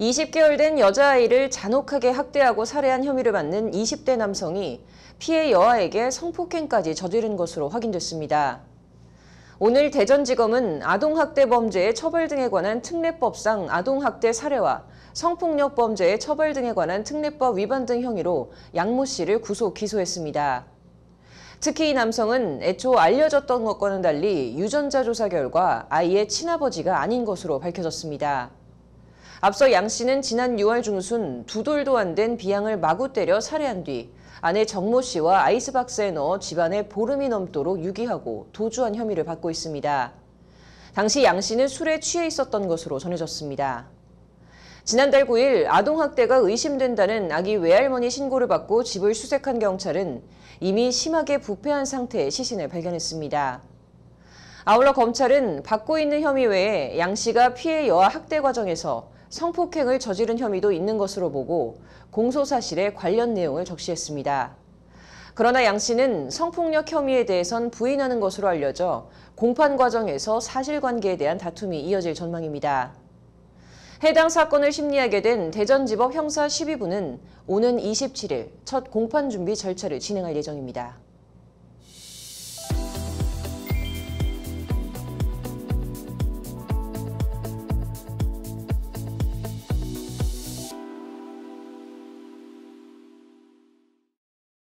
20개월 된 여자아이를 잔혹하게 학대하고 살해한 혐의를 받는 20대 남성이 피해 여아에게 성폭행까지 저지른 것으로 확인됐습니다. 오늘 대전지검은 아동학대 범죄의 처벌 등에 관한 특례법상 아동학대 사례와 성폭력 범죄의 처벌 등에 관한 특례법 위반 등 혐의로 양모 씨를 구속 기소했습니다. 특히 이 남성은 애초 알려졌던 것과는 달리 유전자 조사 결과 아이의 친아버지가 아닌 것으로 밝혀졌습니다. 앞서 양 씨는 지난 6월 중순 두 돌도 안 된 비양을 마구 때려 살해한 뒤 아내 정모 씨와 아이스박스에 넣어 집안에 보름이 넘도록 유기하고 도주한 혐의를 받고 있습니다. 당시 양 씨는 술에 취해 있었던 것으로 전해졌습니다. 지난달 9일 아동학대가 의심된다는 아기 외할머니 신고를 받고 집을 수색한 경찰은 이미 심하게 부패한 상태의 시신을 발견했습니다. 아울러 검찰은 받고 있는 혐의 외에 양 씨가 피해 여아 학대 과정에서 성폭행을 저지른 혐의도 있는 것으로 보고 공소사실에 관련 내용을 적시했습니다. 그러나 양 씨는 성폭력 혐의에 대해선 부인하는 것으로 알려져 공판 과정에서 사실관계에 대한 다툼이 이어질 전망입니다. 해당 사건을 심리하게 된 대전지법 형사 12부는 오는 27일 첫 공판 준비 절차를 진행할 예정입니다.